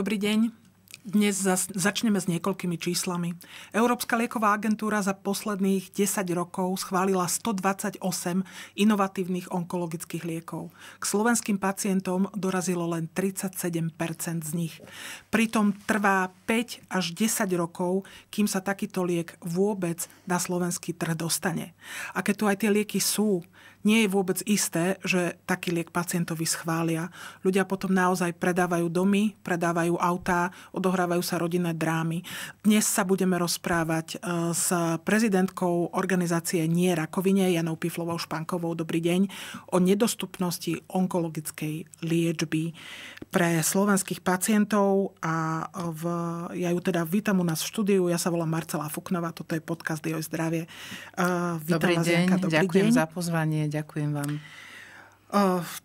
Dobrý deň. Dnes začneme s niekoľkými číslami. Európska lieková agentúra za posledných 10 rokov schválila 128 inovatívnych onkologických liekov. K slovenským pacientom dorazilo len 37 z nich. Pritom trvá 5 až 10 rokov, kým sa takýto liek vôbec na slovenský trh dostane. A keď tu aj tie lieky sú, nie je vôbec isté, že taký liek pacientovi schvália. Ľudia potom naozaj predávajú domy, predávajú autá, odohrávajú sa rodinné drámy. Dnes sa budeme rozprávať e, s prezidentkou organizácie Nie rakovine Janou Piflovou Špankovou. Dobrý deň. O nedostupnosti onkologickej liečby pre slovenských pacientov a v, ja ju teda vítam u nás v štúdiu. Ja sa volám Marcela Fuknova, toto je podcast Joj zdravie. E, vítam Dobrý vás, deň, Janka, dobrý ďakujem deň. za pozvanie, Ďakujem vám.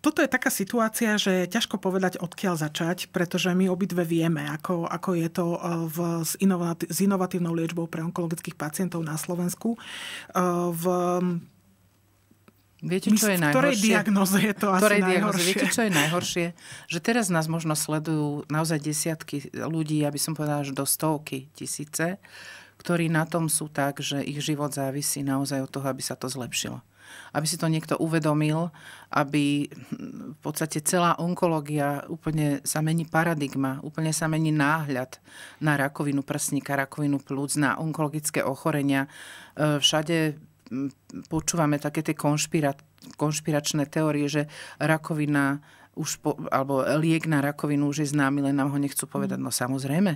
Toto je taká situácia, že je ťažko povedať, odkiaľ začať, pretože my obidve vieme, ako, ako je to v, s, inovati- s inovatívnou liečbou pre onkologických pacientov na Slovensku. V Viete, čo je V ktorej diagnoze je to ktorej asi diagnoze? Viete, čo je najhoršie? Že teraz nás možno sledujú naozaj desiatky ľudí, aby som povedala, až do stovky tisíce, ktorí na tom sú tak, že ich život závisí naozaj od toho, aby sa to zlepšilo aby si to niekto uvedomil, aby v podstate celá onkológia úplne sa mení paradigma, úplne sa mení náhľad na rakovinu prsníka, rakovinu plúc, na onkologické ochorenia. E, všade počúvame také tie konšpira- konšpiračné teórie, že rakovina už po, alebo liek na rakovinu už je známy, len nám ho nechcú povedať. Mm. No samozrejme,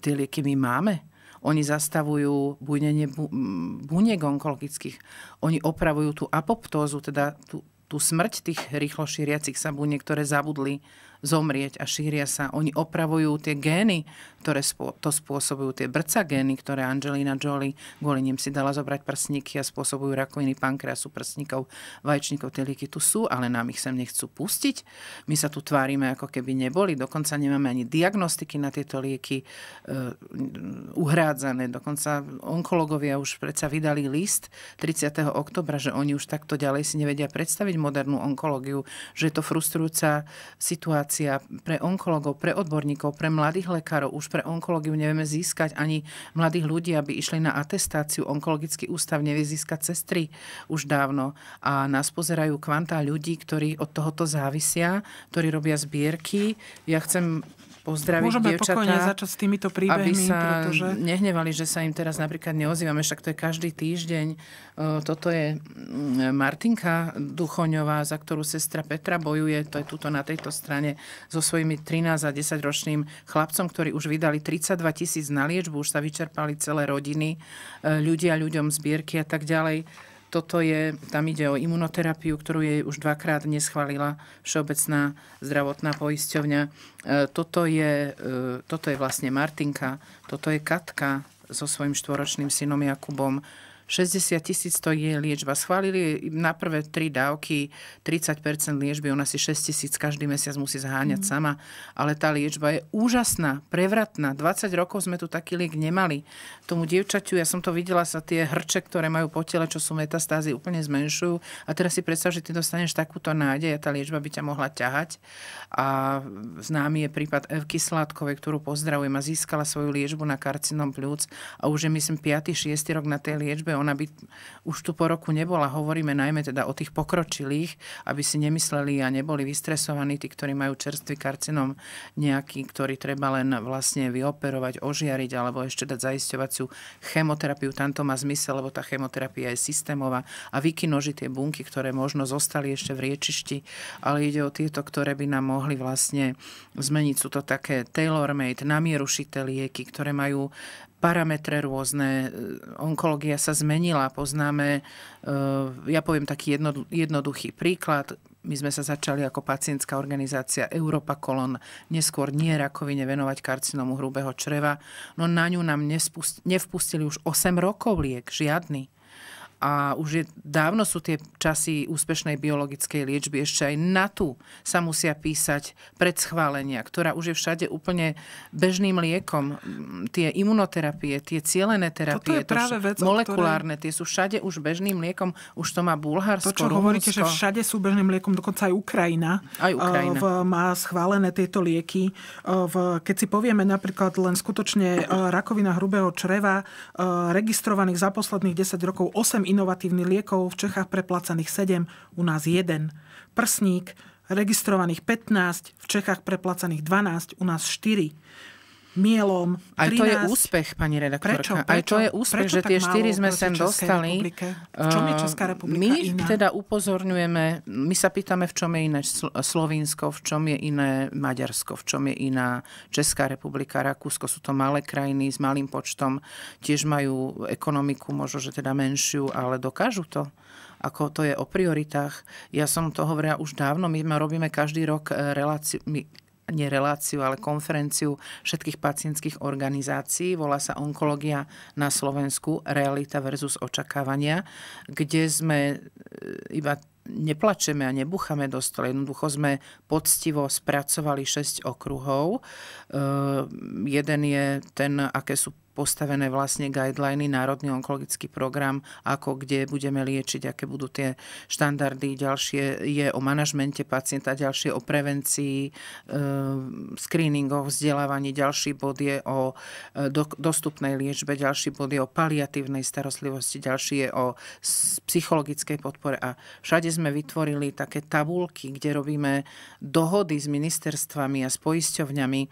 tie lieky my máme oni zastavujú bunenie buniek onkologických. Oni opravujú tú apoptózu, teda tú, tú smrť tých rýchlo šíriacich sa buniek, ktoré zabudli zomrieť a šíria sa. Oni opravujú tie gény, ktoré to spôsobujú, tie brca gény, ktoré Angelina Jolie kvôli nim si dala zobrať prsníky a spôsobujú rakoviny pankreasu, prsníkov, vajčníkov. Tie lieky tu sú, ale nám ich sem nechcú pustiť. My sa tu tvárime, ako keby neboli. Dokonca nemáme ani diagnostiky na tieto lieky uh, uhrádzané. Dokonca onkologovia už predsa vydali list 30. oktobra, že oni už takto ďalej si nevedia predstaviť modernú onkológiu, že je to frustrujúca situácia informácia pre onkologov, pre odborníkov, pre mladých lekárov. Už pre onkológiu nevieme získať ani mladých ľudí, aby išli na atestáciu. Onkologický ústav nevie získať sestry už dávno. A nás pozerajú kvantá ľudí, ktorí od tohoto závisia, ktorí robia zbierky. Ja chcem pozdraviť Môžeme dievčatá, pokojne začať s týmito príbehmi, aby sa pretože... nehnevali, že sa im teraz napríklad neozývame, však to je každý týždeň. Toto je mm, Martinka Duchoňová, za ktorú sestra Petra bojuje, to je tuto na tejto strane, so svojimi 13 a 10 ročným chlapcom, ktorí už vydali 32 tisíc na liečbu, už sa vyčerpali celé rodiny, e, ľudia ľuďom zbierky a tak ďalej toto je, tam ide o imunoterapiu, ktorú jej už dvakrát neschválila Všeobecná zdravotná poisťovňa. E, toto je, e, toto je vlastne Martinka, toto je Katka so svojím štvoročným synom Jakubom 60 tisíc to je liečba. Schválili na prvé tri dávky 30 liečby, ona si 6 tisíc každý mesiac musí zháňať mm. sama, ale tá liečba je úžasná, prevratná. 20 rokov sme tu taký liek nemali. Tomu dievčaťu, ja som to videla, sa tie hrče, ktoré majú po tele, čo sú metastázy, úplne zmenšujú. A teraz si predstav, že ty dostaneš takúto nádej a tá liečba by ťa mohla ťahať. A známy je prípad Evky Sládkovej, ktorú pozdravujem a získala svoju liečbu na karcinom plúc a už je myslím 5. 6. rok na tej liečbe ona by už tu po roku nebola. Hovoríme najmä teda o tých pokročilých, aby si nemysleli a neboli vystresovaní tí, ktorí majú čerstvý karcinom nejaký, ktorý treba len vlastne vyoperovať, ožiariť alebo ešte dať zaisťovaciu chemoterapiu. Tam to má zmysel, lebo tá chemoterapia je systémová a vykinoží tie bunky, ktoré možno zostali ešte v riečišti, ale ide o tieto, ktoré by nám mohli vlastne zmeniť. Sú to také tailor-made, namierušité lieky, ktoré majú parametre rôzne. E, Onkológia sa zmenila, poznáme, e, ja poviem taký jedno, jednoduchý príklad. My sme sa začali ako pacientská organizácia Európa Kolon neskôr nie rakovine venovať karcinomu hrubého čreva. No na ňu nám nevpustili už 8 rokov liek, žiadny a už je, dávno sú tie časy úspešnej biologickej liečby. Ešte aj na tú sa musia písať predschválenia, ktorá už je všade úplne bežným liekom. Tie imunoterapie, tie cielené terapie, to je práve vec, molekulárne, ktoré... tie sú všade už bežným liekom. Už to má Bulharsko, To, čo Rumunsko. hovoríte, že všade sú bežným liekom, dokonca aj Ukrajina, aj Ukrajina. Eh, v, má schválené tieto lieky. Eh, v, keď si povieme napríklad len skutočne eh, rakovina hrubého čreva, registrovaných za posledných 10 rokov 8 inovatívnych liekov, v Čechách preplacaných 7, u nás 1. Prsník, registrovaných 15, v Čechách preplacaných 12, u nás 4 mielom. 13. Aj to je úspech, pani redaktorka. Prečo? Prečo? Aj to je úspech, Prečo že tie štyri sme sem dostali. Republike? V čom je Česká e, republika My iná? teda upozorňujeme, my sa pýtame, v čom je iné Slovinsko, v čom je iné Maďarsko, v čom je iná Česká republika, Rakúsko. Sú to malé krajiny s malým počtom. Tiež majú ekonomiku, možno, že teda menšiu, ale dokážu to ako to je o prioritách. Ja som to hovorila už dávno, my robíme každý rok e, reláciu, my nie reláciu, ale konferenciu všetkých pacientských organizácií. Volá sa Onkológia na Slovensku, realita versus očakávania, kde sme e, iba neplačeme a nebuchame do stola. Jednoducho sme poctivo spracovali 6 okruhov. E, jeden je ten, aké sú postavené vlastne guideliny, Národný onkologický program, ako kde budeme liečiť, aké budú tie štandardy. Ďalšie je o manažmente pacienta, ďalšie o prevencii, e, screeningoch, vzdelávaní. Ďalší bod je o e, do, dostupnej liečbe, ďalší bod je o paliatívnej starostlivosti, ďalší je o psychologickej podpore. A všade sme vytvorili také tabulky, kde robíme dohody s ministerstvami a s poisťovňami,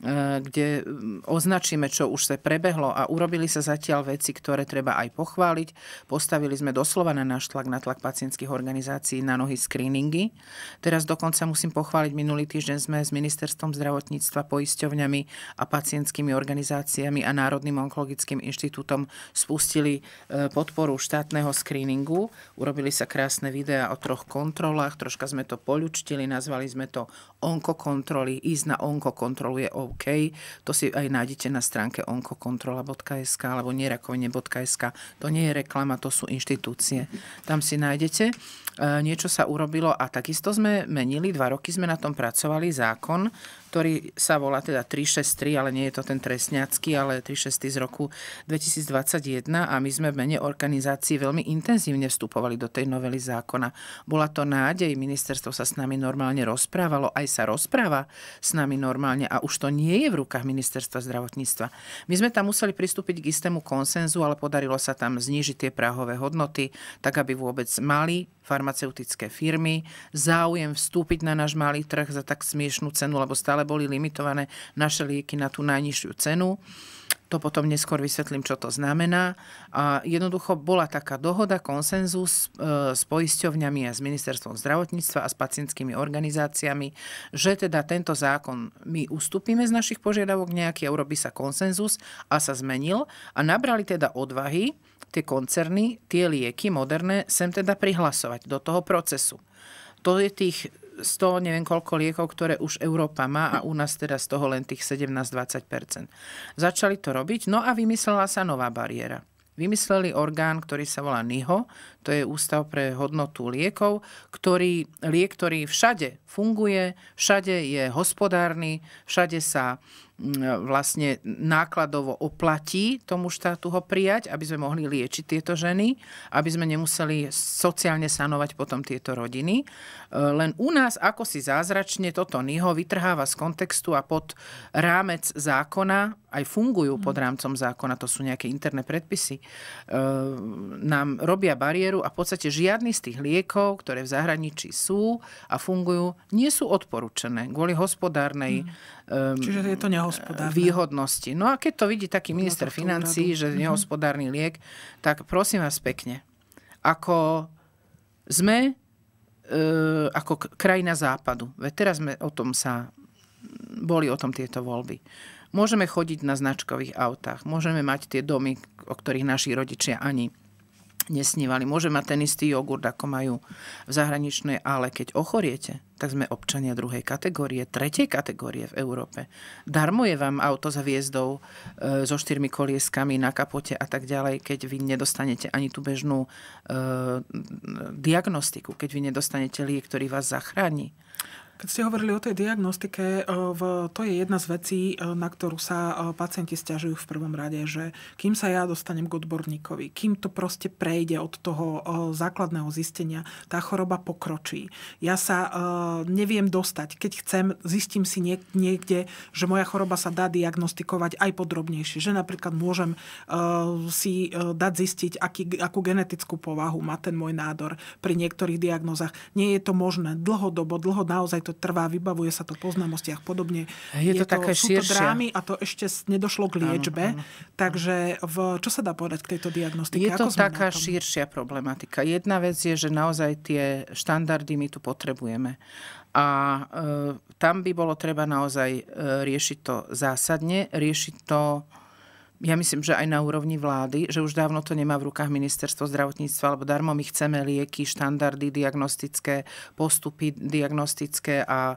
Eh, kde mm, označíme, čo už sa prebehlo a urobili sa zatiaľ veci, ktoré treba aj pochváliť. Postavili sme doslova na náš tlak, na tlak pacientských organizácií na nohy screeningy. Teraz dokonca musím pochváliť, minulý týždeň sme s ministerstvom zdravotníctva, poisťovňami a pacientskými organizáciami a Národným onkologickým inštitútom spustili eh, podporu štátneho screeningu. Urobili sa krásne videá o troch kontrolách, troška sme to poľučtili, nazvali sme to onkokontroly. Ísť na onkokontrolu je o OK. To si aj nájdete na stránke onkokontrola.sk alebo nerakovine.sk. To nie je reklama, to sú inštitúcie. Tam si nájdete. E, niečo sa urobilo a takisto sme menili, dva roky sme na tom pracovali zákon ktorý sa volá teda 363, ale nie je to ten trestňacký, ale 363 z roku 2021 a my sme v mene organizácií veľmi intenzívne vstupovali do tej novely zákona. Bola to nádej, ministerstvo sa s nami normálne rozprávalo, aj sa rozpráva s nami normálne a už to nie je v rukách ministerstva zdravotníctva. My sme tam museli pristúpiť k istému konsenzu, ale podarilo sa tam znížiť tie prahové hodnoty, tak aby vôbec mali farmaceutické firmy, záujem vstúpiť na náš malý trh za tak smiešnú cenu, lebo stále boli limitované naše lieky na tú najnižšiu cenu to potom neskôr vysvetlím, čo to znamená. A jednoducho bola taká dohoda, konsenzus e, s poisťovňami a s ministerstvom zdravotníctva a s pacientskými organizáciami, že teda tento zákon my ustúpime z našich požiadavok nejaký, urobí sa konsenzus a sa zmenil a nabrali teda odvahy tie koncerny, tie lieky moderné sem teda prihlasovať do toho procesu. To je tých 100, neviem koľko liekov, ktoré už Európa má a u nás teda z toho len tých 17-20%. Začali to robiť, no a vymyslela sa nová bariéra. Vymysleli orgán, ktorý sa volá NIHO, to je Ústav pre hodnotu liekov, ktorý, liek, ktorý všade funguje, všade je hospodárny, všade sa vlastne nákladovo oplatí tomu štátu ho prijať, aby sme mohli liečiť tieto ženy, aby sme nemuseli sociálne sanovať potom tieto rodiny. E, len u nás ako si zázračne toto NIHO vytrháva z kontextu a pod rámec zákona, aj fungujú pod mhm. rámcom zákona, to sú nejaké interné predpisy, e, nám robia bariéru a v podstate žiadny z tých liekov, ktoré v zahraničí sú a fungujú, nie sú odporúčené kvôli hospodárnej mm Ehm, Čiže je to nehospodárne. výhodnosti. No a keď to vidí taký minister no financí, že je mhm. nehospodárny liek, tak prosím vás pekne, ako sme e, ako krajina západu. Veď teraz sme o tom sa, boli o tom tieto voľby. Môžeme chodiť na značkových autách, môžeme mať tie domy, o ktorých naši rodičia ani nesnívali. Môže mať ten istý jogurt, ako majú v zahraničnej, ale keď ochoriete, tak sme občania druhej kategórie, tretej kategórie v Európe. Darmo je vám auto za hviezdou e, so štyrmi kolieskami na kapote a tak ďalej, keď vy nedostanete ani tú bežnú e, diagnostiku, keď vy nedostanete liek, ktorý vás zachráni. Keď ste hovorili o tej diagnostike, e, to je jedna z vecí, e, na ktorú sa e, pacienti stiažujú v prvom rade, že kým sa ja dostanem k odborníkovi, kým to proste prejde od toho základného zistenia, tá choroba pokročí. Ja sa neviem dostať. Keď chcem, zistím si niekde, že moja choroba sa dá diagnostikovať aj podrobnejšie. Že napríklad môžem si dať zistiť, aký, akú genetickú povahu má ten môj nádor pri niektorých diagnozách. Nie je to možné. Dlhodobo, dlho naozaj to to trvá, vybavuje sa to po známostiach podobne. Je, je to, také sú širšie. to drámy a to ešte nedošlo k liečbe. Áno, áno. Takže v, čo sa dá povedať k tejto diagnostike? Je to Ako taká širšia problematika. Jedna vec je, že naozaj tie štandardy my tu potrebujeme. A e, tam by bolo treba naozaj e, riešiť to zásadne, riešiť to ja myslím, že aj na úrovni vlády, že už dávno to nemá v rukách ministerstvo zdravotníctva, lebo darmo my chceme lieky, štandardy diagnostické, postupy diagnostické a e,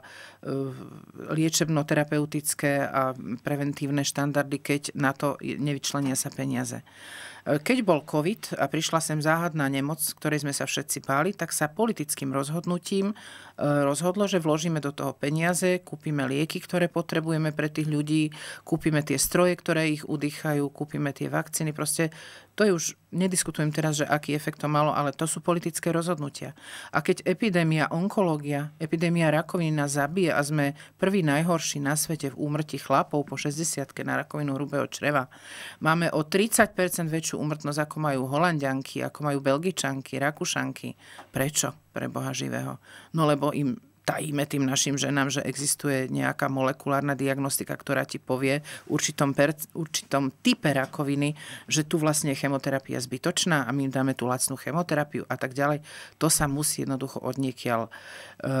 liečebno-terapeutické a preventívne štandardy, keď na to nevyčlenia sa peniaze. E, keď bol COVID a prišla sem záhadná nemoc, ktorej sme sa všetci páli, tak sa politickým rozhodnutím E, rozhodlo, že vložíme do toho peniaze, kúpime lieky, ktoré potrebujeme pre tých ľudí, kúpime tie stroje, ktoré ich udýchajú, kúpime tie vakcíny. Proste to je už, nediskutujem teraz, že aký efekt to malo, ale to sú politické rozhodnutia. A keď epidémia onkológia, epidémia rakoviny nás zabije a sme prvý najhorší na svete v úmrtí chlapov po 60 na rakovinu hrubého čreva, máme o 30% väčšiu úmrtnosť, ako majú holandianky, ako majú belgičanky, rakušanky. Prečo? pre Boha živého. No lebo im tajíme tým našim ženám, že existuje nejaká molekulárna diagnostika, ktorá ti povie v určitom, per, určitom type rakoviny, že tu vlastne je chemoterapia zbytočná a my im dáme tú lacnú chemoterapiu a tak ďalej. To sa musí jednoducho odniekiaľ e,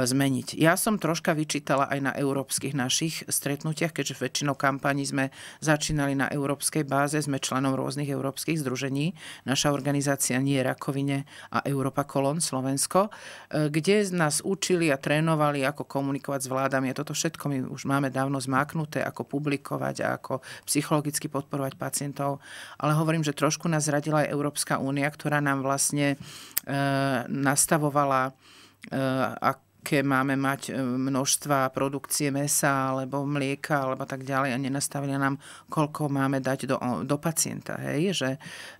zmeniť. Ja som troška vyčítala aj na európskych našich stretnutiach, keďže väčšinou kampani sme začínali na európskej báze, sme členom rôznych európskych združení. Naša organizácia nie je rakovine a Európa Kolon Slovensko, e, kde nás učili a trénovali trénovali, ako komunikovať s vládami a toto všetko my už máme dávno zmáknuté, ako publikovať a ako psychologicky podporovať pacientov. Ale hovorím, že trošku nás zradila aj Európska únia, ktorá nám vlastne e, nastavovala e, aké máme mať e, množstva produkcie mesa alebo mlieka alebo tak ďalej a nenastavia nám, koľko máme dať do, do pacienta. Hej? Že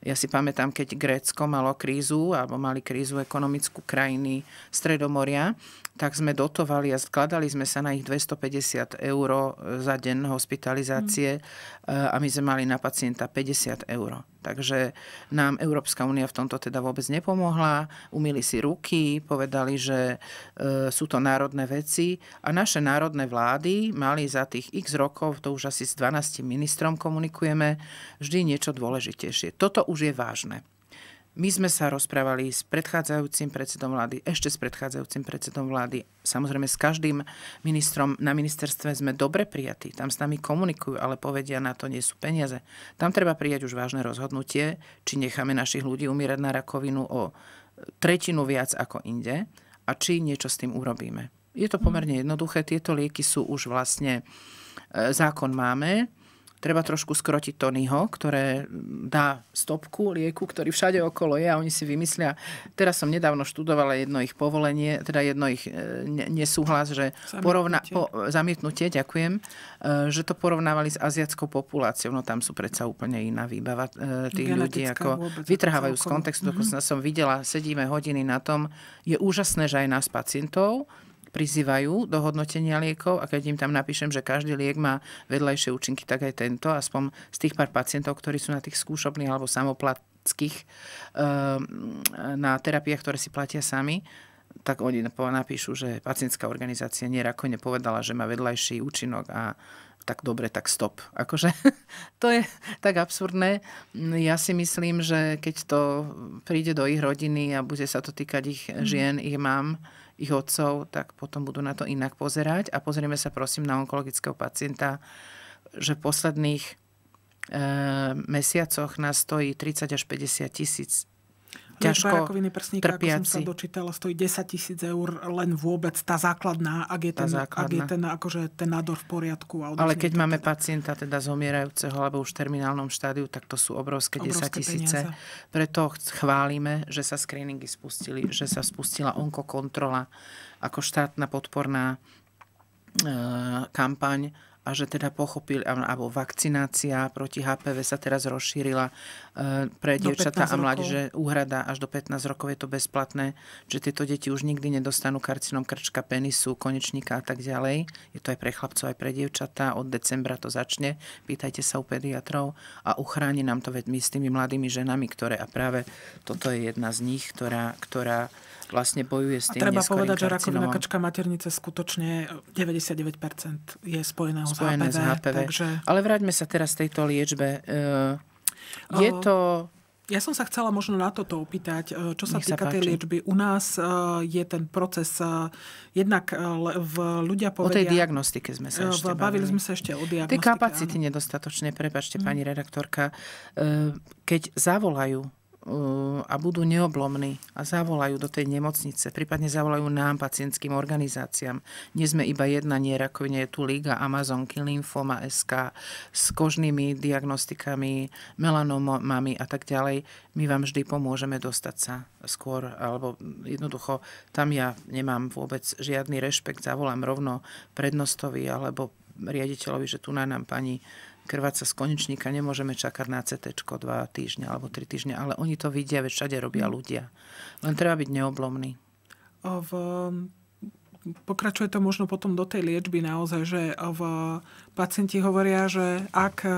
ja si pamätám, keď Grécko malo krízu alebo mali krízu ekonomickú krajiny Stredomoria, tak sme dotovali a skladali sme sa na ich 250 eur e, za deň hospitalizácie mm. a my sme mali na pacienta 50 eur. Takže nám Európska únia v tomto teda vôbec nepomohla. Umili si ruky, povedali, že e, sú to národné veci a naše národné vlády mali za tých x rokov, to už asi s 12 ministrom komunikujeme, vždy niečo dôležitejšie. Toto už je vážne. My sme sa rozprávali s predchádzajúcim predsedom vlády, ešte s predchádzajúcim predsedom vlády, samozrejme s každým ministrom. Na ministerstve sme dobre prijatí, tam s nami komunikujú, ale povedia, na to nie sú peniaze. Tam treba prijať už vážne rozhodnutie, či necháme našich ľudí umierať na rakovinu o tretinu viac ako inde a či niečo s tým urobíme. Je to pomerne jednoduché, tieto lieky sú už vlastne, e, zákon máme, treba trošku skrotiť Tonyho, ktoré dá stopku lieku, ktorý všade okolo je a oni si vymyslia. Teraz som nedávno študovala jedno ich povolenie, teda jedno ich e, nesúhlas, že zamietnutie. porovna, po, zamietnutie, ďakujem, e, že to porovnávali s aziatskou populáciou. No tam sú predsa úplne iná výbava e, tých Genetická ľudí. Ako vôbec, vytrhávajú z kontextu, mm-hmm. dokonca mhm. som videla, sedíme hodiny na tom. Je úžasné, že aj nás pacientov, prizývajú do hodnotenia liekov a keď im tam napíšem, že každý liek má vedľajšie účinky, tak aj tento, aspoň z tých pár pacientov, ktorí sú na tých skúšobných alebo samoplatských ehm, na terapiách, ktoré si platia sami, tak oni napíšu, že pacientská organizácia nerakone povedala, že má vedľajší účinok a tak dobre, tak stop. Akože to je tak absurdné. Ja si myslím, že keď to príde do ich rodiny a bude sa to týkať ich mhm. žien, ich mám, ich otcov, tak potom budú na to inak pozerať. A pozrieme sa prosím na onkologického pacienta, že v posledných e, mesiacoch nás stojí 30 až 50 tisíc ťažko rakoviny prsníka, trpiaci. ako som sa dočítala, stojí 10 tisíc eur len vôbec tá základná, ak je, ten, základná. Ak je ten, akože ten nádor v poriadku. A Ale keď máme teda. pacienta teda zomierajúceho alebo už v terminálnom štádiu, tak to sú obrovské, obrovské 10 tisíce. Preto chválime, že sa screeningy spustili, že sa spustila onkokontrola ako štátna podporná e, kampaň a že teda pochopili, alebo vakcinácia proti HPV sa teraz rozšírila eh, pre dievčatá a že úhrada až do 15 rokov je to bezplatné, že tieto deti už nikdy nedostanú karcinom krčka, penisu, konečníka a tak ďalej. Je to aj pre chlapcov, aj pre dievčatá. Od decembra to začne. Pýtajte sa u pediatrov a uchráni nám to vedmi my s tými mladými ženami, ktoré a práve toto je jedna z nich, ktorá, ktorá vlastne bojuje s tým. A treba povedať, že rakovina krčka maternice skutočne 99% je spojená, s HPV. S HPV. Takže... Ale vráťme sa teraz tejto liečbe. Eh, je to... Eh, ja som sa chcela možno na toto opýtať, eh, čo sa Nech týka sa tej liečby. U nás je ten proces jednak v ľudia povedia... O tej diagnostike sme sa ešte bavili. bavili. sme sa ešte o diagnostike. Tie kapacity áno. nedostatočné, prepačte, mm. pani redaktorka. Keď zavolajú Eh, a budú neoblomní a zavolajú do tej nemocnice, prípadne zavolajú nám, pacientským organizáciám. Nie sme iba jedna, nie je tu Liga Amazonky, Lymphoma SK s kožnými diagnostikami, melanomami a tak ďalej. My vám vždy pomôžeme dostať sa skôr, alebo jednoducho tam ja nemám vôbec žiadny rešpekt, zavolám rovno prednostovi alebo riaditeľovi, že tu na nám pani krváca z konečníka, nemôžeme čakať na CT dva týždňa alebo tri týždňa, ale oni to vidia, veď všade robia mhm. ľudia. Len treba byť neoblomný. V, pokračuje to možno potom do tej liečby naozaj, že v, pacienti hovoria, že ak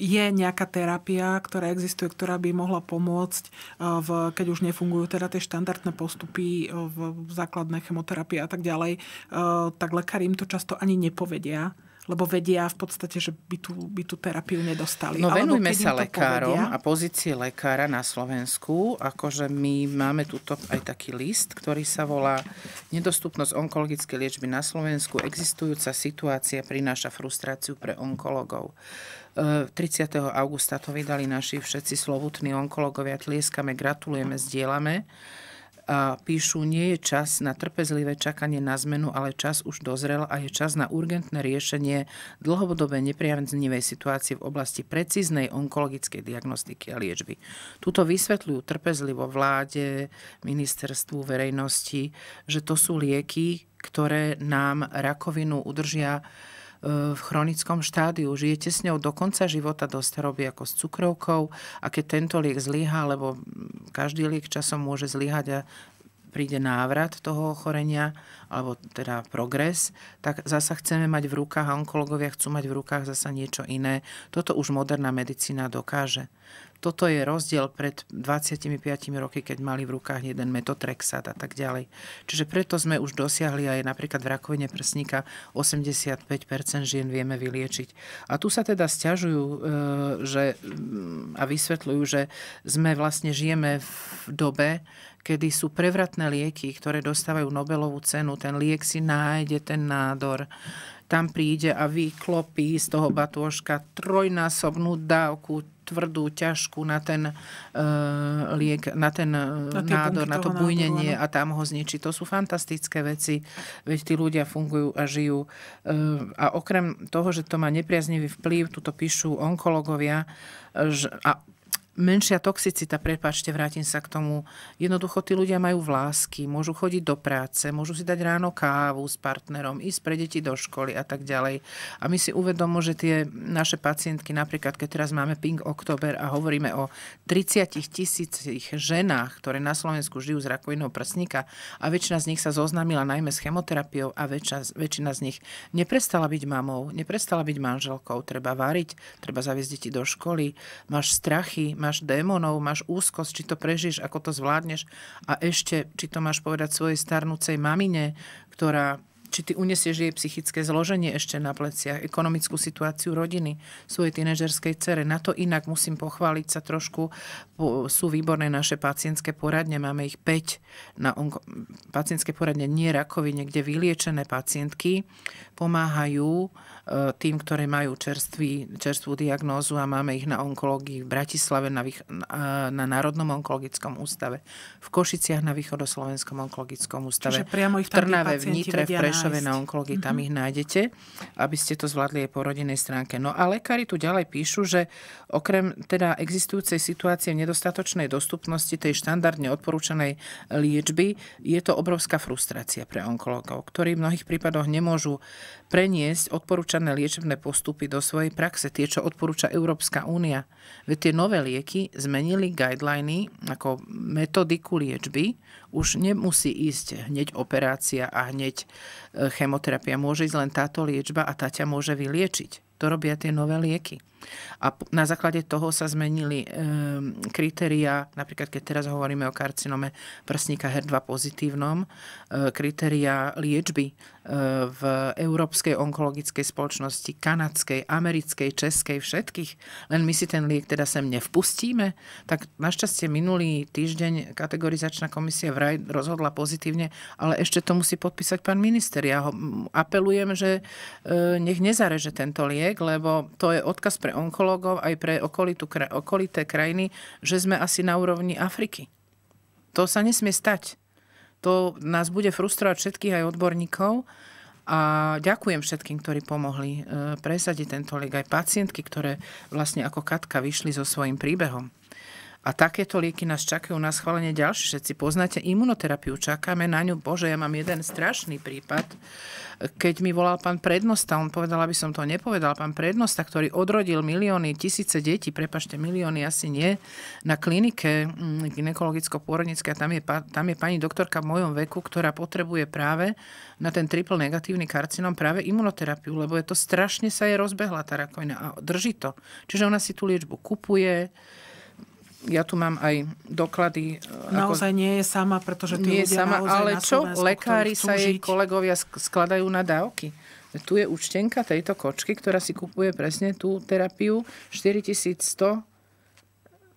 je nejaká terapia, ktorá existuje, ktorá by mohla pomôcť, v, keď už nefungujú teda tie štandardné postupy v základnej chemoterapie a tak ďalej, tak lekári im to často ani nepovedia lebo vedia v podstate, že by tú, by tú terapiu nedostali. No venujme sa lekárom povedia... a pozícii lekára na Slovensku. Akože my máme tuto aj taký list, ktorý sa volá Nedostupnosť onkologickej liečby na Slovensku. Existujúca situácia prináša frustráciu pre onkologov. 30. E, augusta to vydali naši všetci slovutní onkologovia Tlieskame, gratulujeme, zdieľame píšu, nie je čas na trpezlivé čakanie na zmenu, ale čas už dozrel a je čas na urgentné riešenie dlhodobé nepriaznivej situácie v oblasti precíznej onkologickej diagnostiky a liečby. Tuto vysvetľujú trpezlivo vláde, ministerstvu, verejnosti, že to sú lieky, ktoré nám rakovinu udržia E, v chronickom štádiu. Žijete s ňou do konca života, do staroby ako s cukrovkou a keď tento liek zlyha, lebo každý liek časom môže zlyhať a príde návrat toho ochorenia, alebo teda progres, tak zasa chceme mať v rukách, a onkologovia chcú mať v rukách zasa niečo iné. Toto už moderná medicína dokáže. Toto je rozdiel pred 25 roky, keď mali v rukách jeden metotrexat a tak ďalej. Čiže preto sme už dosiahli aj napríklad v rakovine prsníka 85% žien vieme vyliečiť. A tu sa teda stiažujú e, že, mm, a vysvetľujú, že sme vlastne žijeme v dobe, kedy sú prevratné lieky, ktoré dostávajú Nobelovú cenu. Ten liek si nájde ten nádor, tam príde a vyklopí z toho batôžka trojnásobnú dávku, tvrdú, ťažkú na ten uh, liek, na ten e, na nádor, na to bujnenie nádoru, a tam ho zničí. To sú fantastické veci, veď tí ľudia fungujú a žijú. Uh, a okrem toho, že to má nepriaznivý vplyv, tu to píšu onkologovia, uh, a menšia toxicita, prepáčte, vrátim sa k tomu. Jednoducho tí ľudia majú vlásky, môžu chodiť do práce, môžu si dať ráno kávu s partnerom, ísť pre deti do školy a tak ďalej. A my si uvedomo, že tie naše pacientky, napríklad keď teraz máme Pink Oktober a hovoríme o 30 tisícich ženách, ktoré na Slovensku žijú z rakovinou prsníka a väčšina z nich sa zoznámila najmä s chemoterapiou a väčšina, väčšina z nich neprestala byť mamou, neprestala byť manželkou, treba variť, treba zaviesť deti do školy, máš strachy, máš máš démonov, máš úzkosť, či to prežiješ, ako to zvládneš a ešte, či to máš povedať svojej starnúcej mamine, ktorá či ty unesieš jej psychické zloženie ešte na pleciach, ekonomickú situáciu rodiny, svojej tínežerskej cere. Na to inak musím pochváliť sa trošku. Sú výborné naše pacientské poradne, máme ich 5 na onko- pacientské poradne nie rakovine, kde vyliečené pacientky pomáhajú e, tým, ktoré majú čerstvý, čerstvú diagnózu a máme ich na onkológii v Bratislave na, vych- na e, Národnom onkologickom ústave, v Košiciach na Východoslovenskom onkologickom ústave, Čiže priamo ich v Trnave, v Nitre, v Prešove Prešove na onkologii, tam mm-hmm. ich nájdete, aby ste to zvládli aj po rodinnej stránke. No a lekári tu ďalej píšu, že okrem teda existujúcej situácie v nedostatočnej dostupnosti tej štandardne odporúčanej liečby, je to obrovská frustrácia pre onkologov, ktorí v mnohých prípadoch nemôžu preniesť odporúčané liečebné postupy do svojej praxe, tie, čo odporúča Európska únia. Veď tie nové lieky zmenili guideliny ako metodiku liečby. Už nemusí ísť hneď operácia a hneď e, chemoterapia. Môže ísť len táto liečba a tá ťa môže vyliečiť. To robia tie nové lieky. A na základe toho sa zmenili e, kritéria, napríklad keď teraz hovoríme o karcinome prsníka HER2 pozitívnom, e, kritéria liečby e, v Európskej onkologickej spoločnosti, kanadskej, americkej, českej, všetkých, len my si ten liek teda sem nevpustíme, tak našťastie minulý týždeň kategorizačná komisia vraj rozhodla pozitívne, ale ešte to musí podpísať pán minister. Ja ho apelujem, že e, nech nezareže tento liek, liek, lebo to je odkaz pre onkologov aj pre okolitu, okolité krajiny, že sme asi na úrovni Afriky. To sa nesmie stať. To nás bude frustrovať všetkých aj odborníkov. A ďakujem všetkým, ktorí pomohli e, presadiť tento liek, aj pacientky, ktoré vlastne ako Katka vyšli so svojím príbehom. A takéto lieky nás čakajú na schválenie ďalšie. Všetci poznáte imunoterapiu, čakáme na ňu. Bože, ja mám jeden strašný prípad, keď mi volal pán prednosta, on povedal, aby som to nepovedal, pán prednosta, ktorý odrodil milióny, tisíce detí, prepašte, milióny asi nie, na klinike mm, ginekologicko-pôrodnické a tam je, tam je pani doktorka v mojom veku, ktorá potrebuje práve na ten triple negatívny karcinom práve imunoterapiu, lebo je to strašne sa jej rozbehla tá rakovina a drží to. Čiže ona si tú liečbu kupuje, ja tu mám aj doklady. E, naozaj ako, nie je sama, pretože tu. nie je sama, ale čo Slovensku, lekári sa jej kolegovia skladajú na dávky? Tu je účtenka tejto kočky, ktorá si kupuje presne tú terapiu 4100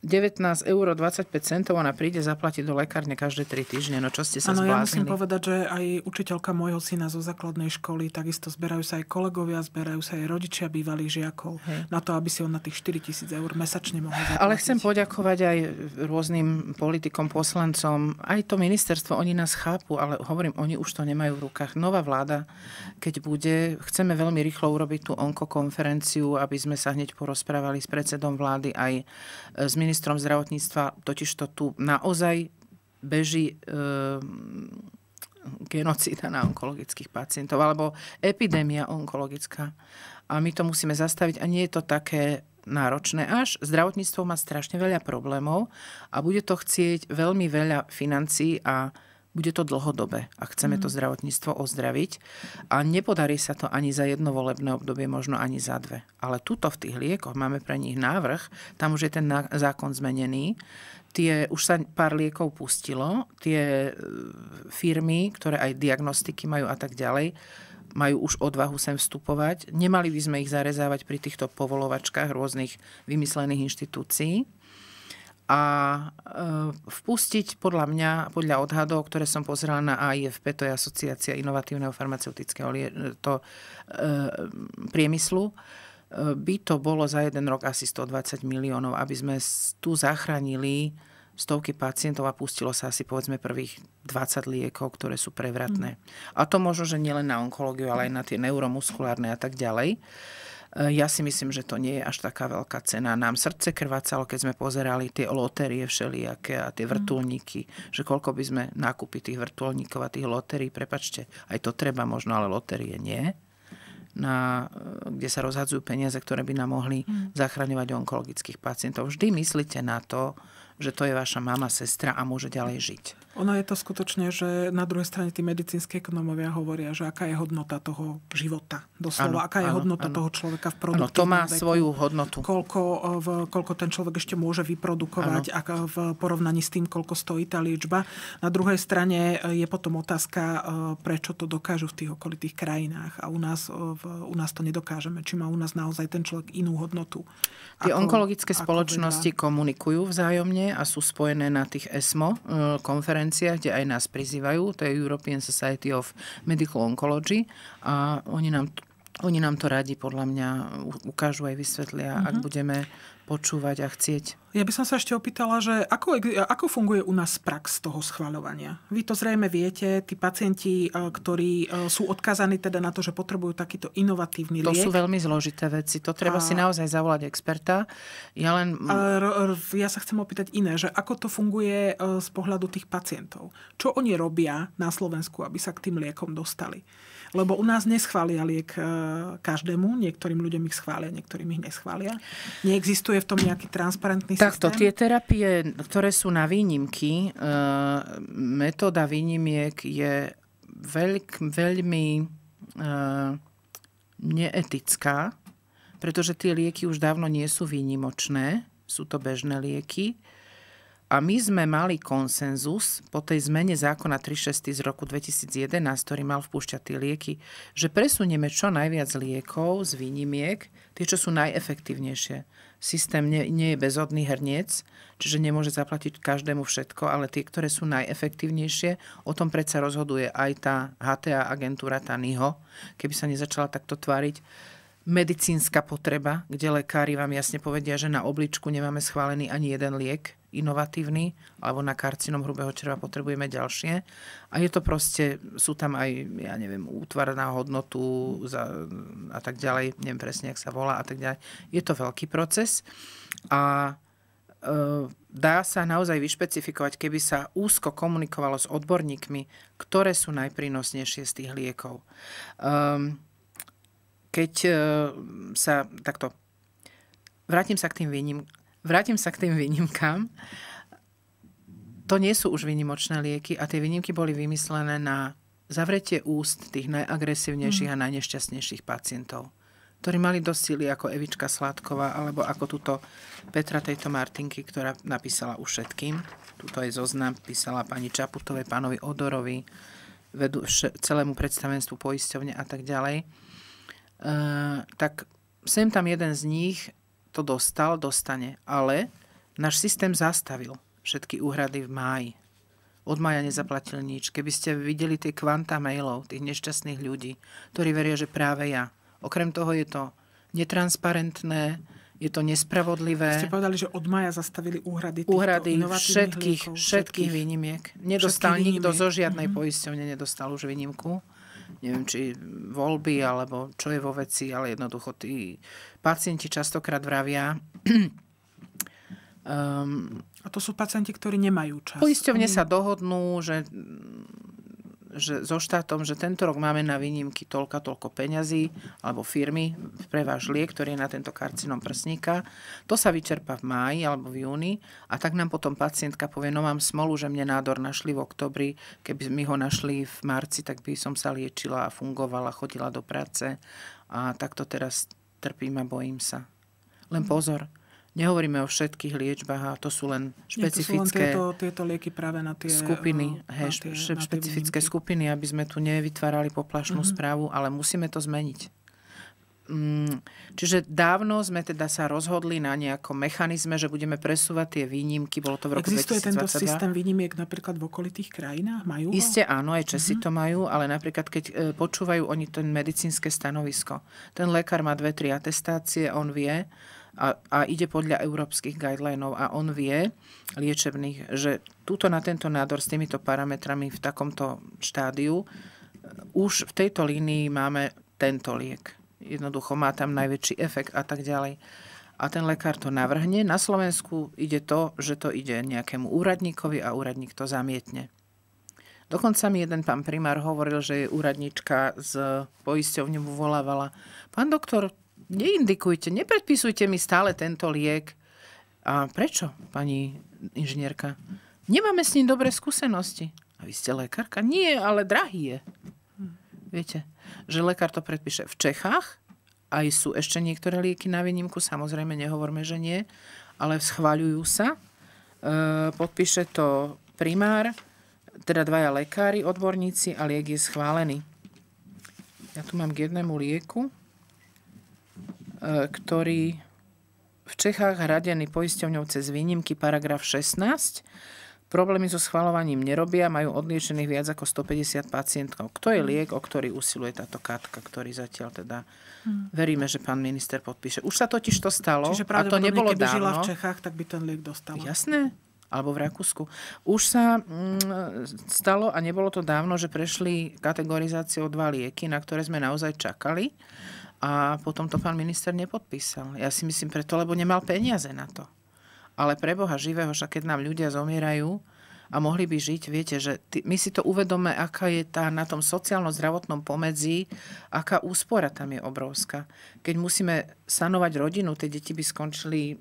19,25 eur a ona príde zaplatiť do lekárne každé 3 týždne. No čo ste sa ano, zbláznili? ja musím povedať, že aj učiteľka môjho syna zo základnej školy, takisto zberajú sa aj kolegovia, zberajú sa aj rodičia bývalých žiakov Hej. na to, aby si on na tých 4 tisíc eur mesačne mohol zaplatiť. Ale chcem poďakovať aj rôznym politikom, poslancom, aj to ministerstvo, oni nás chápu, ale hovorím, oni už to nemajú v rukách. Nová vláda, keď bude, chceme veľmi rýchlo urobiť tú onkokonferenciu, aby sme sa hneď porozprávali s predsedom vlády aj s ministerstvom ministrom zdravotníctva totižto tu naozaj beží e, genocída na onkologických pacientov alebo epidémia onkologická. A my to musíme zastaviť a nie je to také náročné až. Zdravotníctvo má strašne veľa problémov a bude to chcieť veľmi veľa financií a bude to dlhodobé a chceme to mhm. zdravotníctvo ozdraviť. A nepodarí sa to ani za jedno volebné obdobie, možno ani za dve. Ale tuto v tých liekoch máme pre nich návrh, tam už je ten zákon zmenený. Tie, už sa pár liekov pustilo, tie e, firmy, ktoré aj diagnostiky majú a tak ďalej, majú už odvahu sem vstupovať. Nemali by sme ich zarezávať pri týchto povolovačkách rôznych vymyslených inštitúcií a e, vpustiť podľa mňa, podľa odhadov, ktoré som pozrela na AIFP, to je Asociácia inovatívneho farmaceutického to, e, priemyslu, e, by to bolo za jeden rok asi 120 miliónov, aby sme tu zachránili stovky pacientov a pustilo sa asi povedzme prvých 20 liekov, ktoré sú prevratné. Mm. A to možno, že nielen na onkológiu, ale aj na tie neuromuskulárne a tak ďalej. Uh, Eh, ja si myslím, že to nie je až taká veľká cena. Nám srdce krvácalo, keď sme pozerali tie lotérie všelijaké a tie mhm. vrtulníky, že koľko by sme nákupy tých vrtulníkov a tých lotérií, prepačte, aj to treba možno, ale lotérie nie na, eh, kde sa rozhadzujú peniaze, ktoré by nám mohli mm. zachraňovať onkologických pacientov. Vždy myslíte na to, že to je vaša mama, sestra a môže ďalej žiť. Ono je to skutočne, že na druhej strane tí medicínske ekonomovia hovoria, že aká je hodnota toho života. Doslova, ano, aká je ano, hodnota ano. toho človeka v produkte. to má veku, svoju hodnotu. Koľko, eh, v, koľko ten človek ešte môže vyprodukovať a v porovnaní s tým, koľko stojí tá liečba. Na druhej strane eh, je potom otázka, eh, prečo to dokážu v tých okolitých krajinách a u nás, v, u nás to nedokážeme. Či má u nás naozaj ten človek inú hodnotu. Tie ako, onkologické spoločnosti komunikujú vzájomne a sú spojené na tých ESMO konferenciách konferenciách, kde aj nás prizývajú, to je European Society of Medical Oncology a oni nám oni nám to radi podľa mňa ukážu aj vysvetlia, mm-hmm. ak mhm. budeme počúvať a chcieť. Ja by som sa ešte opýtala, že ako, ako funguje u nás prax toho schváľovania? Vy to zrejme viete, tí pacienti, e, ktorí e, sú odkazaní teda na to, že potrebujú takýto inovatívny liek. To sú veľmi zložité veci, to treba a... si naozaj zavolať experta. Ja len... A, ja sa chcem opýtať iné, že ako to funguje e, z pohľadu tých pacientov? Čo oni robia na Slovensku, aby sa k tým liekom dostali? Lebo u nás neschvália liek e, každému, niektorým ľuďom ich schvália, niektorým ich neschvália. Neexistuje v tom nejaký transparentný tak systém. Takto, tie terapie, ktoré sú na výnimky, e, metóda výnimiek je veľk, veľmi e, neetická, pretože tie lieky už dávno nie sú výnimočné, sú to bežné lieky a my sme mali konsenzus po tej zmene zákona 363 z roku 2011, ktorý mal vpúšťať tie lieky, že presunieme čo najviac liekov z výnimiek, tie, čo sú najefektívnejšie. Systém nie, nie je bezodný hrniec, čiže nemôže zaplatiť každému všetko, ale tie, ktoré sú najefektívnejšie, o tom predsa rozhoduje aj tá HTA agentúra, tá NIHO, keby sa nezačala takto tváriť medicínska potreba, kde lekári vám jasne povedia, že na obličku nemáme schválený ani jeden liek, inovatívny, alebo na karcinom hrubého čreva potrebujeme ďalšie. A je to proste, sú tam aj, ja neviem, útvar na hodnotu za, a tak ďalej, neviem presne, jak sa volá a tak ďalej. Je to veľký proces a e, dá sa naozaj vyšpecifikovať, keby sa úzko komunikovalo s odborníkmi, ktoré sú najprínosnejšie z tých liekov. E, keď e, sa takto Vrátim sa k tým výnim, Vrátim sa k tým výnimkám. To nie sú už výnimočné lieky a tie výnimky boli vymyslené na zavretie úst tých najagresívnejších mm. a najnešťastnejších pacientov, ktorí mali dosť síly ako Evička Sladková alebo ako túto Petra tejto Martinky, ktorá napísala u všetkým. Tuto je zoznam, písala pani Čaputovej, pánovi Odorovi, vedu, celému predstavenstvu poisťovne a tak ďalej. E, tak sem tam jeden z nich to dostal, dostane. Ale náš systém zastavil všetky úhrady v máji. Od maja nezaplatil nič. Keby ste videli tie kvanta mailov tých nešťastných ľudí, ktorí veria, že práve ja. Okrem toho je to netransparentné, je to nespravodlivé. Ste povedali, že od maja zastavili úhrady Úhrady všetkých, všetkých, všetkých výnimiek. Nedostal všetkých výnimiek. nikto zo žiadnej mm-hmm. poisťovne nedostal už výnimku neviem, či voľby, alebo čo je vo veci, ale jednoducho tí pacienti častokrát vravia, Um, a to sú pacienti, ktorí nemajú čas. Poisťovne sa dohodnú, že že so štátom, že tento rok máme na výnimky toľko, toľko peňazí alebo firmy pre váš liek, ktorý je na tento karcinom prsníka. To sa vyčerpa v máji alebo v júni a tak nám potom pacientka povie, no mám smolu, že mne nádor našli v oktobri, keby mi ho našli v marci, tak by som sa liečila a fungovala, chodila do práce a takto teraz trpím a bojím sa. Len pozor, Nehovoríme o všetkých liečbách, a to sú len špecifické Nie, to sú len tieto, tieto lieky práve na tie skupiny, no, na tie, špecifické na tie skupiny, aby sme tu nevytvárali poplašnú mm-hmm. správu, ale musíme to zmeniť. Mm, čiže dávno sme teda sa rozhodli na nejakom mechanizme, že budeme presúvať tie výnimky, bolo to v roku Existuje 2022. tento systém výnimiek napríklad v okolitých krajinách? Majú ho? Isté áno, aj Česi uh-huh. to majú, ale napríklad keď e, počúvajú oni ten medicínske stanovisko, ten lekár má dve, tri atestácie, on vie, a, a ide podľa európskych guidelinov a on vie liečebných, že túto na tento nádor s týmito parametrami v takomto štádiu e, už v tejto línii máme tento liek. Jednoducho má tam najväčší efekt a tak ďalej a ten lekár to navrhne. Na Slovensku ide to, že to ide nejakému úradníkovi a úradník to zamietne. Dokonca mi jeden pán primár hovoril, že je úradnička z poisťovne mu volávala. Pán doktor, neindikujte, nepredpisujte mi stále tento liek. A prečo, pani inžinierka? Nemáme s ním dobré skúsenosti. A vy ste lekárka? Nie, ale drahý je. Viete, že lekár to predpíše v Čechách, aj sú ešte niektoré lieky na výnimku, samozrejme nehovorme, že nie, ale schváľujú sa. E, podpíše to primár, teda dvaja lekári, odborníci a liek je schválený. Ja tu mám k jednému lieku, Eh, ktorý v Čechách hradený poisťovňou cez výnimky paragraf 16 Problémy so schvalovaním nerobia, majú odliečených viac ako 150 pacientov. Kto je mm. liek, o ktorý usiluje táto katka, ktorý zatiaľ teda mm. veríme, že pán minister podpíše. Už sa totiž to stalo Čiže a to nebolo keby dávno. žila v Čechách, tak by ten liek dostala. Jasné, alebo v Rakúsku. Už sa mm, stalo a nebolo to dávno, že prešli kategorizáciou dva lieky, na ktoré sme naozaj čakali. A potom to pán minister nepodpísal. Ja si myslím preto, lebo nemal peniaze na to. Ale pre Boha živého, že keď nám ľudia zomierajú a mohli by žiť, viete, že ty, my si to uvedome, aká je tá na tom sociálno-zdravotnom pomedzi, aká úspora tam je obrovská. Keď musíme sanovať rodinu, tie deti by skončili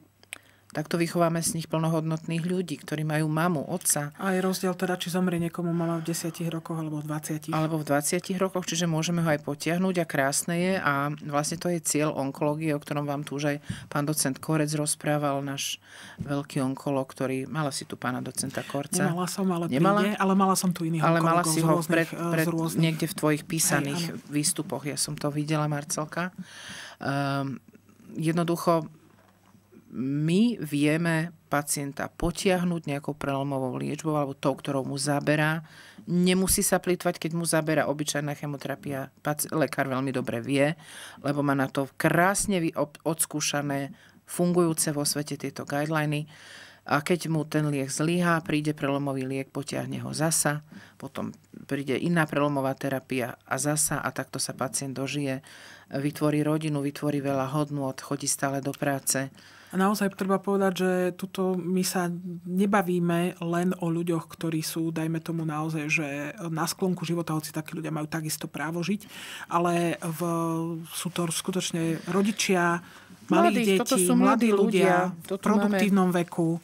Takto vychováme z nich plnohodnotných ľudí, ktorí majú mamu, otca. A je rozdiel teda, či zomrie niekomu mama v 10 rokoch alebo v 20. Alebo v 20 rokoch, čiže môžeme ho aj potiahnuť a krásne je. A vlastne to je cieľ onkológie, o ktorom vám tu už aj pán docent Korec rozprával, náš veľký onkolog, ktorý mala si tu pána docenta Korca. Nemala som, ale Nemala? Príde, ale mala som tu iný Ale mala si ho rôznych, pred, eh, pred, rôznych... niekde v tvojich písaných Hej, výstupoch. Ja som to videla, Marcelka. Um, jednoducho my vieme pacienta potiahnuť nejakou prelomovou liečbou alebo tou, ktorou mu zaberá. Nemusí sa plýtvať, keď mu zaberá obyčajná chemoterapia. Lekár veľmi dobre vie, lebo má na to krásne odskúšané, fungujúce vo svete tieto guideliny. A keď mu ten liek zlyhá, príde prelomový liek, potiahne ho zasa, potom príde iná prelomová terapia a zasa a takto sa pacient dožije, vytvorí rodinu, vytvorí veľa hodnú, chodí stále do práce a naozaj treba povedať, že tuto my sa nebavíme len o ľuďoch, ktorí sú, dajme tomu naozaj, že na sklonku života, hoci takí ľudia majú takisto právo žiť, ale v, sú to skutočne rodičia, malých deti, toto sú mladí ľudia, ľudia v produktívnom máme... veku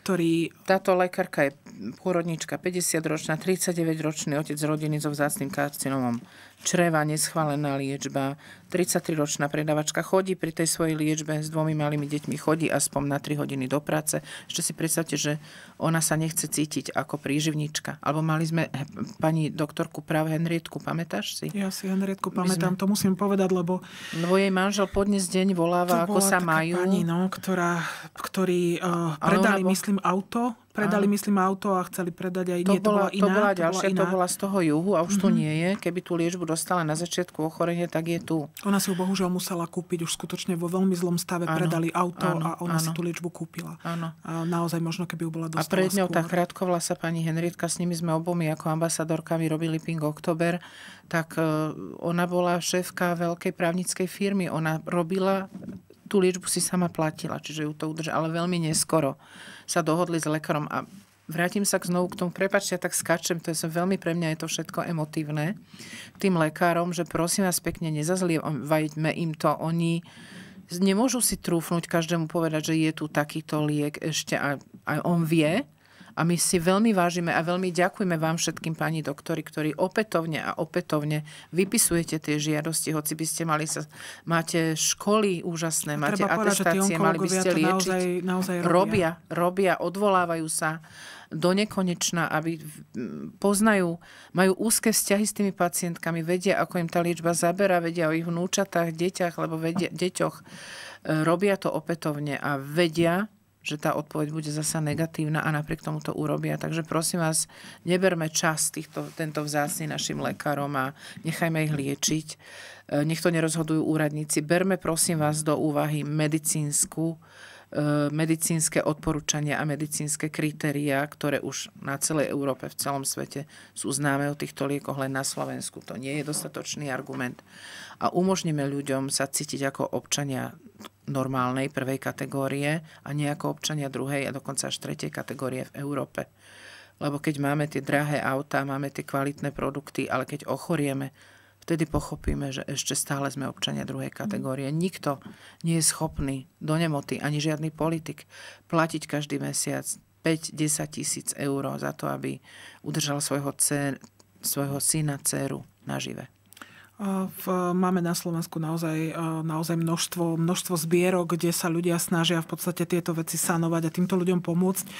ktorý... Táto lekárka je pôrodnička, 50-ročná, 39-ročný otec rodiny so vzácným karcinomom čreva neschválená liečba. 33-ročná predavačka chodí pri tej svojej liečbe s dvomi malými deťmi, chodí aspoň na 3 hodiny do práce. Ešte si predstavte, že ona sa nechce cítiť ako príživnička. Alebo mali sme eh, pani doktorku práve Henrietku, pamätáš si? Ja si Henrietku pamätám, sme... to musím povedať, lebo... Lebo no, jej manžel podnes deň voláva, ako sa majú. Pani, no, ktorá, ktorý uh, predali, alebo... myslím, auto predali, áno. myslím, auto a chceli predať aj... To nie, bola, to bola iná. To bola ďalšia, to bola, iná. to bola z toho juhu a už mm-hmm. tu nie je. Keby tú liečbu dostala na začiatku ochorenia, tak je tu. Ona si ju bohužiaľ musela kúpiť už skutočne vo veľmi zlom stave. Áno. Predali auto áno. a ona áno. si tú liečbu kúpila. Áno. A naozaj možno, keby ju bola dostala A pred ňou tá krátkovla sa pani Henrietka, s nimi sme obomi ako ambasadorkami robili Ping Oktober, tak e, ona bola šéfka veľkej právnickej firmy. Ona robila tú liečbu si sama platila, čiže ju to udržala, ale veľmi neskoro sa dohodli s lekárom a vrátim sa k znovu k tomu, prepačte, ja tak skačem, to je veľmi pre mňa je to všetko emotívne, tým lekárom, že prosím vás pekne, nezazlievajme im to, oni nemôžu si trúfnúť každému povedať, že je tu takýto liek ešte a, a on vie, a my si veľmi vážime a veľmi ďakujeme vám všetkým pani doktori, ktorí opätovne a opätovne vypisujete tie žiadosti, hoci by ste mali sa, máte školy úžasné, a máte atestácie, mali by ste liečiť. Naozaj, naozaj robia. robia, robia, odvolávajú sa do nekonečna, aby poznajú, majú úzke vzťahy s tými pacientkami, vedia, ako im tá liečba zabera, vedia o ich vnúčatách, deťach, lebo vedia, deťoch. E, robia to opätovne a vedia, že tá odpoveď bude zasa negatívna a napriek tomu to urobia. Takže prosím vás, neberme čas týchto, tento vzácný našim lekárom a nechajme ich liečiť. E, nech to nerozhodujú úradníci. Berme prosím vás do úvahy medicínsku E, medicínske odporúčania a medicínske kritériá, ktoré už na celej Európe, v celom svete sú známe o týchto liekoch, len na Slovensku to nie je dostatočný argument. A umožníme ľuďom sa cítiť ako občania normálnej prvej kategórie a nie ako občania druhej a dokonca až tretej kategórie v Európe. Lebo keď máme tie drahé autá, máme tie kvalitné produkty, ale keď ochorieme vtedy pochopíme, že ešte stále sme občania druhej kategórie. Nikto nie je schopný do nemoty, ani žiadny politik, platiť každý mesiac 5-10 tisíc eur za to, aby udržal svojho, cer, svojho syna, dceru nažive. V, máme na Slovensku naozaj, e, naozaj množstvo, množstvo zbierok, kde sa ľudia snažia v podstate tieto veci sanovať a týmto ľuďom pomôcť. E,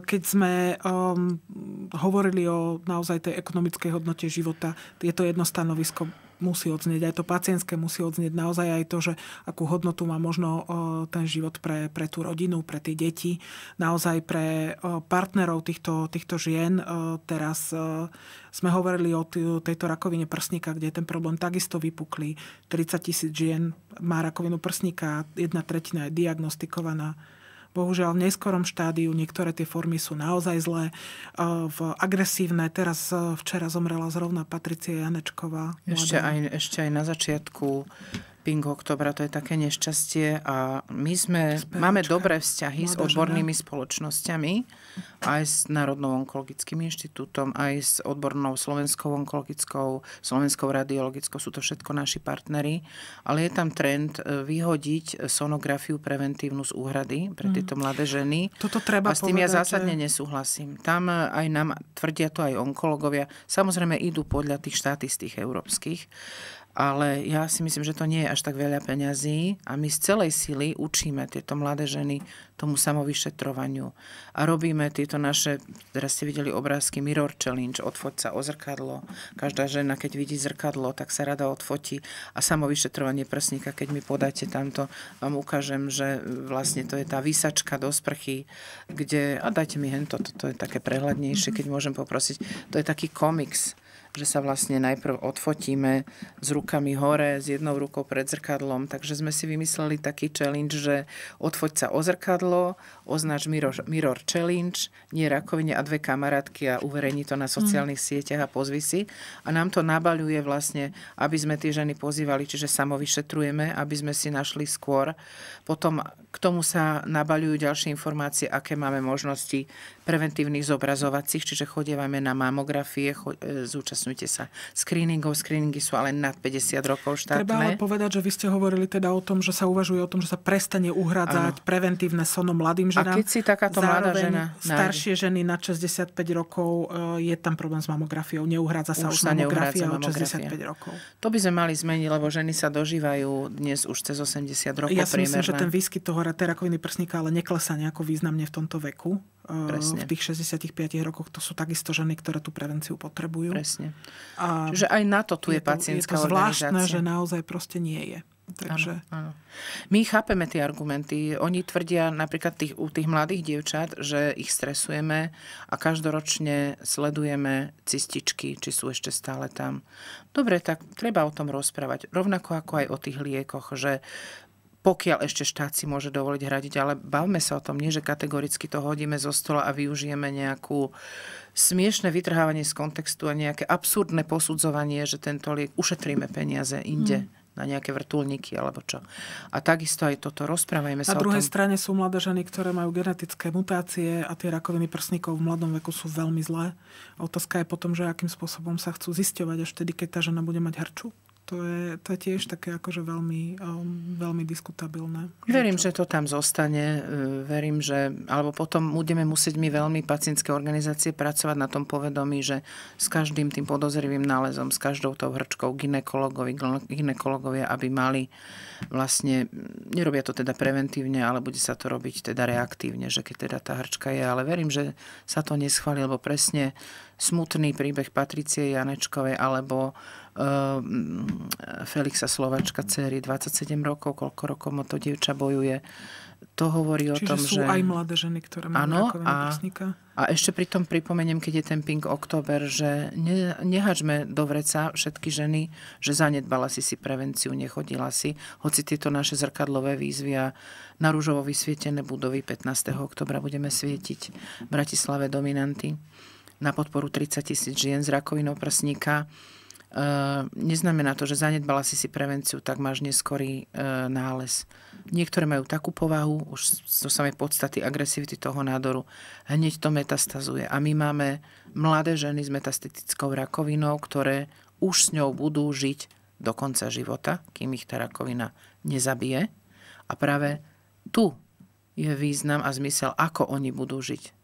keď sme um, hovorili o naozaj tej ekonomickej hodnote života, je to jedno stanovisko musí odznieť aj to pacientské, musí odznieť naozaj aj to, že akú hodnotu má možno ten život pre, pre tú rodinu, pre tie deti, naozaj pre partnerov týchto, týchto žien. Teraz sme hovorili o tejto rakovine prsníka, kde ten problém takisto vypukli. 30 tisíc žien má rakovinu prsníka, jedna tretina je diagnostikovaná. Bohužiaľ v neskorom štádiu niektoré tie formy sú naozaj zlé, e, v agresívne. Teraz e, včera zomrela zrovna Patricia Janečková. Ešte aj, ešte aj na začiatku Ping Oktobra, to je také nešťastie a my sme, Spevačka. máme dobré vzťahy Mladá s odbornými žena. spoločnosťami, aj s Národnou onkologickým inštitútom, aj s odbornou Slovenskou onkologickou, Slovenskou radiologickou, sú to všetko naši partnery, ale je tam trend e, vyhodiť sonografiu preventívnu z úhrady pre mhm. tieto mladé ženy. Toto treba A s tým povedať, ja zásadne že... nesúhlasím. Tam e, aj nám tvrdia to aj onkologovia, samozrejme idú podľa tých štatistík európskych, ale ja si myslím, že to nie je až tak veľa peňazí a my z celej sily učíme tieto mladé ženy tomu samovyšetrovaniu. A robíme tieto naše, teraz ste videli obrázky Mirror Challenge, odfoť sa o zrkadlo. Každá žena, keď vidí zrkadlo, tak sa rada odfotí. A samovyšetrovanie prsníka, keď mi podáte tamto, vám ukážem, že vlastne to je tá výsačka do sprchy, kde, a dajte mi hento, toto to je také prehľadnejšie, keď môžem poprosiť, to je taký komiks že sa vlastne najprv odfotíme s rukami hore, s jednou rukou pred zrkadlom. Takže sme si vymysleli taký challenge, že odfoť sa o zrkadlo, označ mirror, mirror challenge, nie rakovine a dve kamarátky a uverejní to na mhm. sociálnych mm. sieťach a pozvi si. A nám to nabaľuje vlastne, aby sme tie ženy pozývali, čiže samovyšetrujeme, aby sme si našli skôr. Potom k tomu sa nabaľujú ďalšie informácie, aké máme možnosti preventívnych zobrazovacích, čiže chodievame na mamografie, e, zúčastňujeme zúčastňujte sa screeningov. Screeningy sú ale nad 50 rokov štátne. Treba ale povedať, že vy ste hovorili teda o tom, že sa uvažuje o tom, že sa prestane uhradzať ano. preventívne sono mladým ženám. A keď si takáto mladá žena... staršie nájde. ženy nad 65 rokov e, je tam problém s mamografiou. Neuhradza sa už, už sa mamografia od 65 rokov. To by sme mali zmeniť, lebo ženy sa dožívajú dnes už cez 80 rokov. Ja si myslím, že ten výskyt toho rakoviny prsníka ale neklesá nejako významne v tomto veku. Presne. v tých 65 rokoch to sú takisto ženy, ktoré tú prevenciu potrebujú. Presne. A Čiže aj na to tu je, je pacientská je to zvláštne, že naozaj proste nie je. Takže... Ano, ano. My chápeme tie argumenty. Oni tvrdia napríklad tých, u tých mladých dievčat, že ich stresujeme a každoročne sledujeme cističky, či sú ešte stále tam. Dobre, tak treba o tom rozprávať. Rovnako ako aj o tých liekoch, že pokiaľ ešte štát si môže dovoliť hradiť, ale bavme sa o tom, nie že kategoricky to hodíme zo stola a využijeme nejakú smiešne vytrhávanie z kontextu a nejaké absurdné posudzovanie, že tento liek ušetríme peniaze inde. Hmm na nejaké vrtulníky alebo čo. A takisto aj toto, rozprávajme sa Na druhej o tom. strane sú mladé ženy, ktoré majú genetické mutácie a tie rakoviny prsníkov v mladom veku sú veľmi zlé. Otázka je potom, že akým spôsobom sa chcú zisťovať až vtedy, keď tá žena bude mať hrču to je, to je tiež také akože veľmi, um, veľmi diskutabilné. Verím, že, to... že to tam zostane. E, verím, že... Alebo potom budeme musieť my veľmi pacientské organizácie pracovať na tom povedomí, že s každým tým podozrivým nálezom, s každou tou hrčkou ginekologovi, ginekologovia, aby mali vlastne... Nerobia to teda preventívne, ale bude sa to robiť teda reaktívne, že keď teda tá hrčka je. Ale verím, že sa to neschváli, lebo presne smutný príbeh Patricie Janečkovej alebo Ehm, Felixa Slovačka, cery 27 rokov, koľko rokov mu to dievča bojuje. To hovorí Čiže o tom, sú že... aj mladé ženy, ktoré majú ano, a, A ešte pri tom pripomeniem, keď je ten Pink Oktober, že ne, nehačme do vreca všetky ženy, že zanedbala si si prevenciu, nechodila si, hoci tieto naše zrkadlové výzvy a na rúžovo vysvietené budovy 15. oktobra budeme svietiť v Bratislave dominanty na podporu 30 tisíc žien z rakovinou prsníka Ehm, neznamená to, že zanedbala si si prevenciu, tak máš neskorý e, nález. Niektoré majú takú povahu, už zo samej podstaty agresivity toho nádoru, hneď to metastazuje. A my máme mladé ženy s metastatickou rakovinou, ktoré už s ňou budú žiť do konca života, kým ich tá rakovina nezabije. A práve tu je význam a zmysel, ako oni budú žiť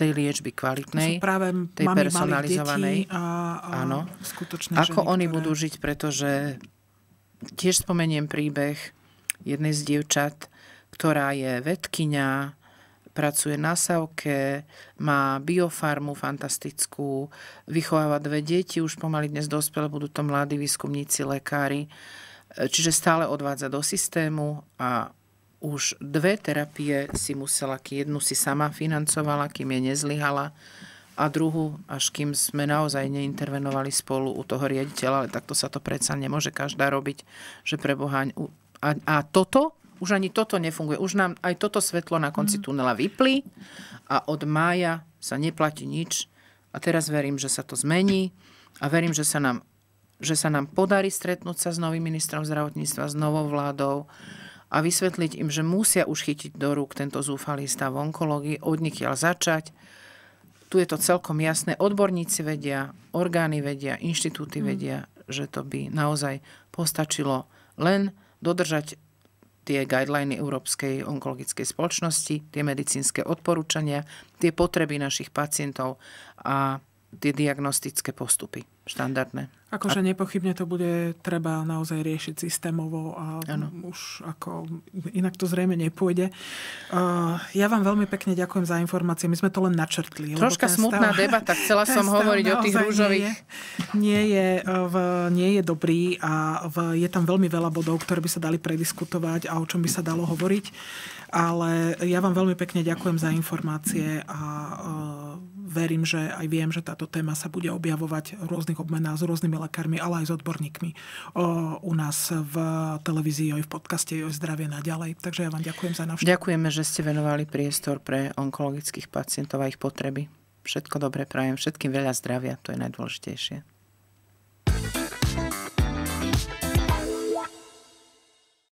tej liečby kvalitnej, práve tej personalizovanej. a, a áno. Ako ženy, oni ktoré... budú žiť, pretože tiež spomeniem príbeh jednej z dievčat, ktorá je vedkynia, pracuje na Savke, má biofarmu fantastickú, vychováva dve deti, už pomaly dnes dospelé, budú to mladí výskumníci, lekári. E, čiže stále odvádza do systému a už dve terapie si musela, jednu si sama financovala, kým je nezlyhala a druhú, až kým sme naozaj neintervenovali spolu u toho riaditeľa, ale takto sa to predsa nemôže každá robiť, že pre Boha... A, a toto, už ani toto nefunguje. Už nám aj toto svetlo na konci mm. tunela vyplí a od mája sa neplatí nič. A teraz verím, že sa to zmení a verím, že sa nám, že sa nám podarí stretnúť sa s novým ministrom zdravotníctva, s novou vládou a vysvetliť im, že musia už chytiť do rúk tento zúfalý stav onkológie, odnikiaľ začať. Tu je to celkom jasné. Odborníci vedia, orgány vedia, inštitúty mm. vedia, že to by naozaj postačilo len dodržať tie guideliny Európskej onkologickej spoločnosti, tie medicínske odporúčania, tie potreby našich pacientov a tie diagnostické postupy štandardné. Akože a... nepochybne to bude treba naozaj riešiť systémovo a ano. už ako inak to zrejme nepôjde. Uh, ja vám veľmi pekne ďakujem za informácie. My sme to len načrtli. Troška smutná stav, debata. Chcela som hovoriť o tých rúžových. Nie je, nie, je, e, v, nie je dobrý a v, je tam veľmi veľa bodov, ktoré by sa dali prediskutovať a o čom by sa dalo hovoriť. Ale ja vám veľmi pekne ďakujem za informácie a uh, verím, že aj viem, že táto téma sa bude objavovať v rôznych obmenách s rôznymi lekármi, ale aj s odborníkmi o, u nás v televízii, aj v podcaste, aj zdravie naďalej. Takže ja vám ďakujem za návštevu. Ďakujeme, že ste venovali priestor pre onkologických pacientov a ich potreby. Všetko dobré prajem, všetkým veľa zdravia, to je najdôležitejšie.